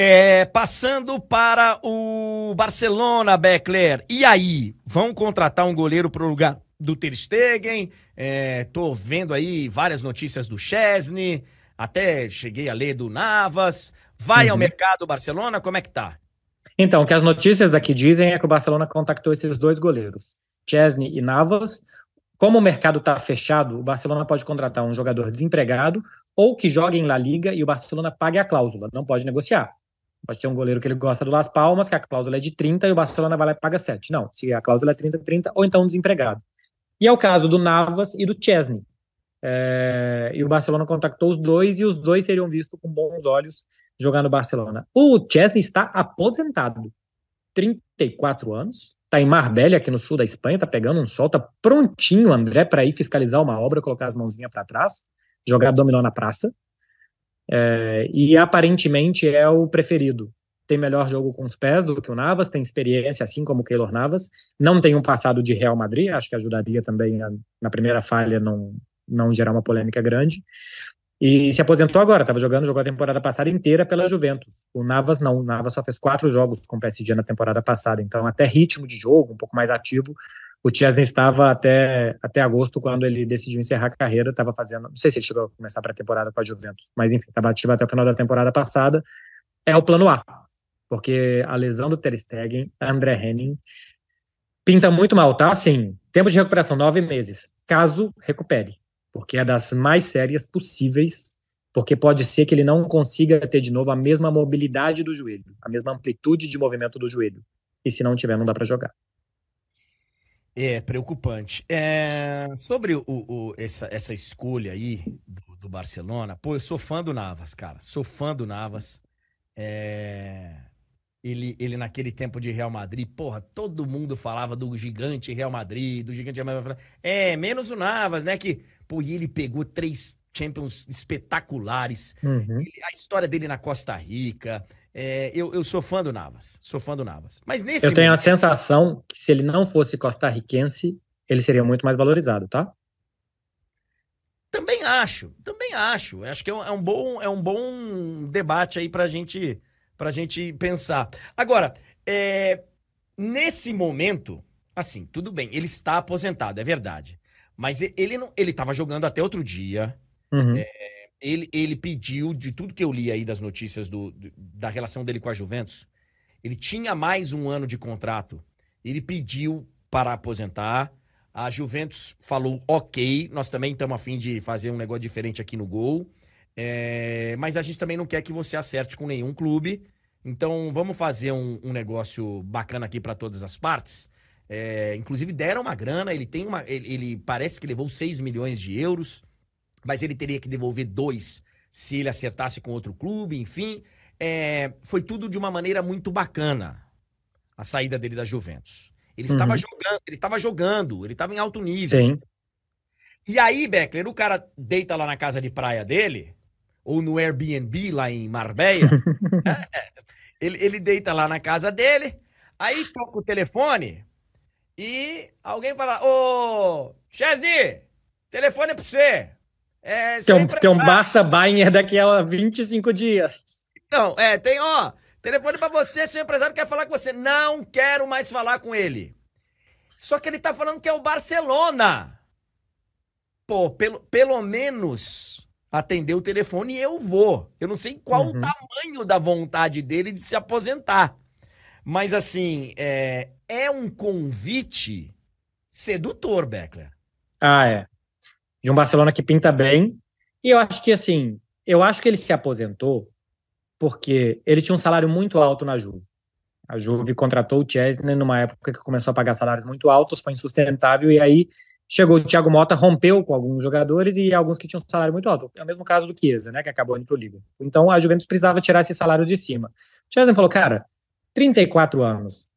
É, passando para o Barcelona, Beckler. E aí, vão contratar um goleiro para o lugar do Ter Stegen? É, tô vendo aí várias notícias do Chesney, até cheguei a ler do Navas. Vai uhum. ao mercado Barcelona? Como é que tá? Então, o que as notícias daqui dizem é que o Barcelona contactou esses dois goleiros, Chesney e Navas. Como o mercado está fechado, o Barcelona pode contratar um jogador desempregado ou que jogue em La Liga e o Barcelona pague a cláusula, não pode negociar. Pode ter um goleiro que ele gosta do Las Palmas, que a cláusula é de 30 e o Barcelona vai lá e paga 7. Não, se a cláusula é 30, 30, ou então um desempregado. E é o caso do Navas e do Chesney. É, e o Barcelona contactou os dois e os dois teriam visto com bons olhos jogar no Barcelona. O Chesney está aposentado, 34 anos, está em Marbella, aqui no sul da Espanha, está pegando um sol, está prontinho, André, para ir fiscalizar uma obra, colocar as mãozinhas para trás, jogar dominó na praça. É, e aparentemente é o preferido. Tem melhor jogo com os pés do que o Navas, tem experiência, assim como o Keylor Navas. Não tem um passado de Real Madrid, acho que ajudaria também a, na primeira falha não, não gerar uma polêmica grande. E se aposentou agora, estava jogando, jogou a temporada passada inteira pela Juventus. O Navas não, o Navas só fez quatro jogos com o PSG na temporada passada, então até ritmo de jogo, um pouco mais ativo, o Chesney estava até, até agosto, quando ele decidiu encerrar a carreira, estava fazendo, não sei se ele chegou a começar para a temporada com a Juventus, mas enfim, estava ativo até o final da temporada passada. É o plano A, porque a lesão do Ter Stegen, André Henning, pinta muito mal, tá? Assim, tempo de recuperação, nove meses, caso recupere, porque é das mais sérias possíveis porque pode ser que ele não consiga ter de novo a mesma mobilidade do joelho, a mesma amplitude de movimento do joelho. E se não tiver, não dá para jogar. É preocupante. É, sobre o, o, essa, essa, escolha aí do, do, Barcelona, pô, eu sou fã do Navas, cara. Sou fã do Navas. É, ele, ele naquele tempo de Real Madrid, porra, todo mundo falava do gigante Real Madrid, do gigante Real Madrid. É, menos o Navas, né? Que, pô, e ele pegou três Champions espetaculares. Uhum. Ele, a história dele na Costa Rica, é, eu, eu, sou fã do Navas. Sou fã do Navas. Mas nesse. Eu tenho momento... a sensação que se ele não fosse costarricense, ele seria muito mais valorizado, tá? Também acho, também acho. Acho que é um, é um bom, é um bom debate aí pra gente, pra gente pensar. Agora, é, nesse momento, assim, tudo bem, ele está aposentado, é verdade. Mas ele não, ele estava jogando até outro dia. Uhum. É, ele, ele pediu, de tudo que eu li aí das notícias do, da relação dele com a Juventus, ele tinha mais um ano de contrato. Ele pediu para aposentar. A Juventus falou: ok, nós também estamos afim de fazer um negócio diferente aqui no gol. É, mas a gente também não quer que você acerte com nenhum clube. Então vamos fazer um, um negócio bacana aqui para todas as partes. É, inclusive deram uma grana, ele tem uma. Ele, ele, parece que levou 6 milhões de euros mas ele teria que devolver dois se ele acertasse com outro clube, enfim. É, foi tudo de uma maneira muito bacana a saída dele da Juventus. Ele uhum. estava jogando, ele estava jogando, ele estava em alto nível. Sim. E aí, Beckler, o cara deita lá na casa de praia dele, ou no Airbnb lá em Marbella, né? ele, ele deita lá na casa dele, aí toca o telefone e alguém fala: Ô, Chesney, telefone é pra você. É, tem, um, tem um Barça Bayer daqui a 25 dias. Não, é, tem, ó, telefone para você, seu empresário quer falar com você. Não quero mais falar com ele. Só que ele tá falando que é o Barcelona. Pô, pelo, pelo menos atender o telefone e eu vou. Eu não sei qual uhum. o tamanho da vontade dele de se aposentar. Mas, assim, é, é um convite sedutor, Beckler. Ah, é de um Barcelona que pinta bem. E eu acho que, assim, eu acho que ele se aposentou porque ele tinha um salário muito alto na Juve. A Juve contratou o Chesney numa época que começou a pagar salários muito altos, foi insustentável, e aí chegou o Thiago Mota, rompeu com alguns jogadores e alguns que tinham salário muito alto. É o mesmo caso do Chiesa, né, que acabou indo pro Liverpool. Então a Juventus precisava tirar esse salário de cima. O Chesney falou, cara, 34 anos,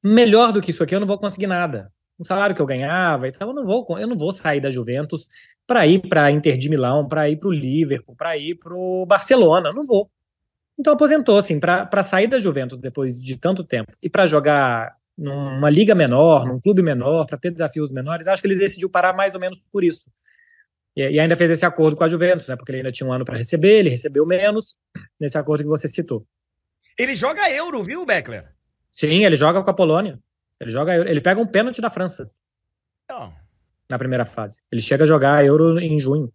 melhor do que isso aqui eu não vou conseguir nada o salário que eu ganhava e tal, eu não vou, eu não vou sair da Juventus para ir para a Inter de Milão, para ir para o Liverpool, para ir para o Barcelona, não vou. Então aposentou, assim, para sair da Juventus depois de tanto tempo e para jogar numa liga menor, num clube menor, para ter desafios menores, acho que ele decidiu parar mais ou menos por isso. E, e ainda fez esse acordo com a Juventus, né? Porque ele ainda tinha um ano para receber, ele recebeu menos nesse acordo que você citou. Ele joga euro, viu, Beckler? Sim, ele joga com a Polônia. Ele joga Euro. Ele pega um pênalti da França. Na primeira fase. Ele chega a jogar Euro em junho.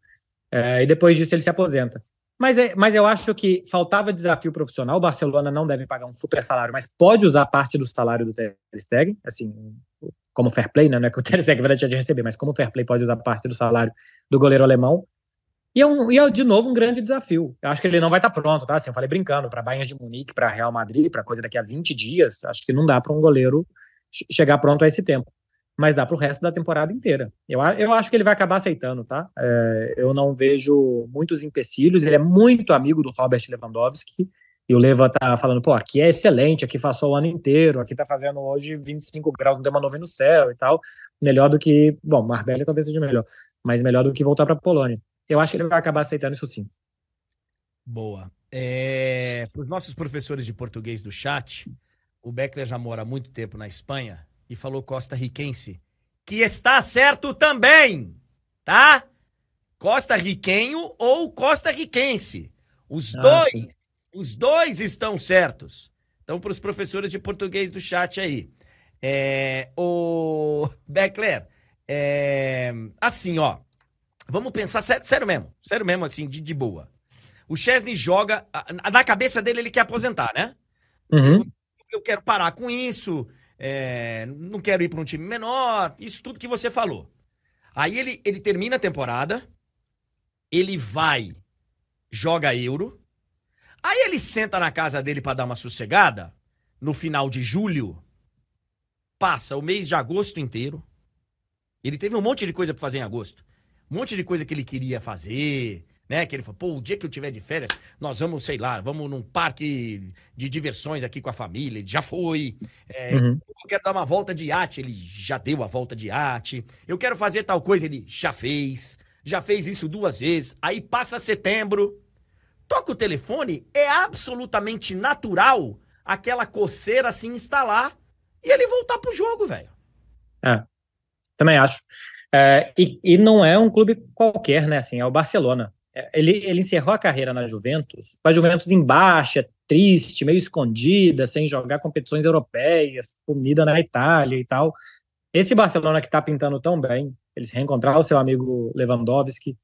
É, e depois disso ele se aposenta. Mas, é, mas eu acho que faltava desafio profissional. O Barcelona não deve pagar um super salário, mas pode usar parte do salário do Ter Stegen, assim, como fair play, né? Não é que o Ter Stegen é vai de receber, mas como fair play pode usar parte do salário do goleiro alemão. E é, um, e é, de novo, um grande desafio. Eu acho que ele não vai estar tá pronto, tá? Assim, eu falei brincando, para Bayern de Munique, para Real Madrid, para coisa daqui a 20 dias, acho que não dá para um goleiro chegar pronto a esse tempo. Mas dá para o resto da temporada inteira. Eu, eu acho que ele vai acabar aceitando, tá? É, eu não vejo muitos empecilhos. Ele é muito amigo do Robert Lewandowski. E o Leva tá falando, pô, aqui é excelente, aqui passou o ano inteiro, aqui tá fazendo hoje 25 graus, não tem uma nuvem no céu e tal. Melhor do que. Bom, Marbella talvez seja melhor, mas melhor do que voltar para Polônia. Eu acho que ele vai acabar aceitando isso sim. Boa. É, para os nossos professores de português do chat, o Beckler já mora há muito tempo na Espanha e falou Riquense que está certo também, tá? Costa Riquenho ou Riquense? Os ah, dois, os dois estão certos. Então, para os professores de português do chat aí. É, o Beckler, é, assim, ó. Vamos pensar sério, sério mesmo, sério mesmo, assim, de, de boa. O Chesney joga. Na cabeça dele, ele quer aposentar, né? Uhum eu quero parar com isso, é, não quero ir para um time menor, isso tudo que você falou. Aí ele, ele termina a temporada, ele vai, joga euro, aí ele senta na casa dele para dar uma sossegada, no final de julho, passa o mês de agosto inteiro. Ele teve um monte de coisa para fazer em agosto. Um monte de coisa que ele queria fazer, né? Que ele falou, pô, o dia que eu tiver de férias, nós vamos, sei lá, vamos num parque de diversões aqui com a família. Ele já foi. É, uhum. Eu quero dar uma volta de arte, ele já deu a volta de arte. Eu quero fazer tal coisa, ele já fez. Já fez isso duas vezes. Aí passa setembro, toca o telefone, é absolutamente natural aquela coceira se instalar e ele voltar pro jogo, velho. É, também acho. É, e, e, não é um clube qualquer, né? Assim, é o Barcelona. É, ele, ele encerrou a carreira na Juventus, com a Juventus embaixo, triste, meio escondida, sem jogar competições europeias, punida na Itália e tal. Esse Barcelona que está pintando tão bem, eles reencontrar o seu amigo Lewandowski,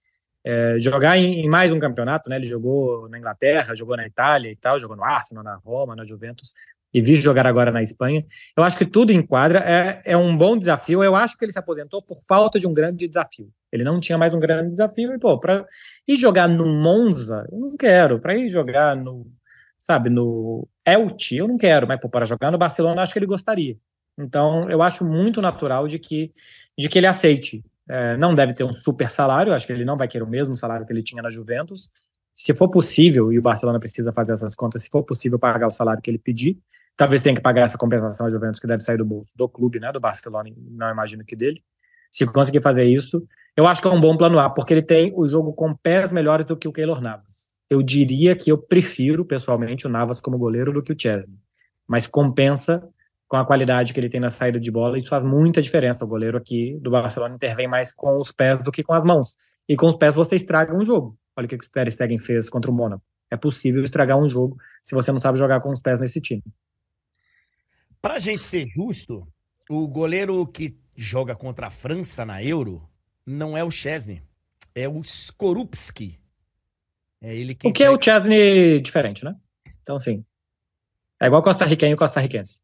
é, jogar em, em, mais um campeonato, né? Ele jogou na Inglaterra, jogou na Itália e tal, jogou no Arsenal, na Roma, na Juventus e vi jogar agora na Espanha. Eu acho que tudo enquadra, é, é um bom desafio. Eu acho que ele se aposentou por falta de um grande desafio. Ele não tinha mais um grande desafio e, pô, para ir jogar no Monza, eu não quero. Para ir jogar no, sabe, no Elche, eu não quero. Mas, pô, para jogar no Barcelona, acho que ele gostaria. Então, eu acho muito natural de que, de que ele aceite. É, não deve ter um super salário, acho que ele não vai querer o mesmo salário que ele tinha na Juventus. Se for possível, e o Barcelona precisa fazer essas contas, se for possível pagar o salário que ele pedir, Talvez tenha que pagar essa compensação ao Juventus, que deve sair do bolso do clube, né? Do Barcelona, não imagino que dele. Se conseguir fazer isso, eu acho que é um bom plano A, porque ele tem o jogo com pés melhores do que o Keylor Navas. Eu diria que eu prefiro, pessoalmente, o Navas como goleiro do que o Chesney. Mas compensa com a qualidade que ele tem na saída de bola, isso faz muita diferença. O goleiro aqui do Barcelona intervém mais com os pés do que com as mãos. E com os pés você estraga um jogo. Olha o que o Ter Stegen fez contra o Mônaco. É possível estragar um jogo se você não sabe jogar com os pés nesse time. Pra gente ser justo, o goleiro que joga contra a França na Euro não é o Chesney, é o Skorupski. É ele quem o que pega... é o Chesney diferente, né? Então, sim. É igual Costa Riquenho e Costa Riquense.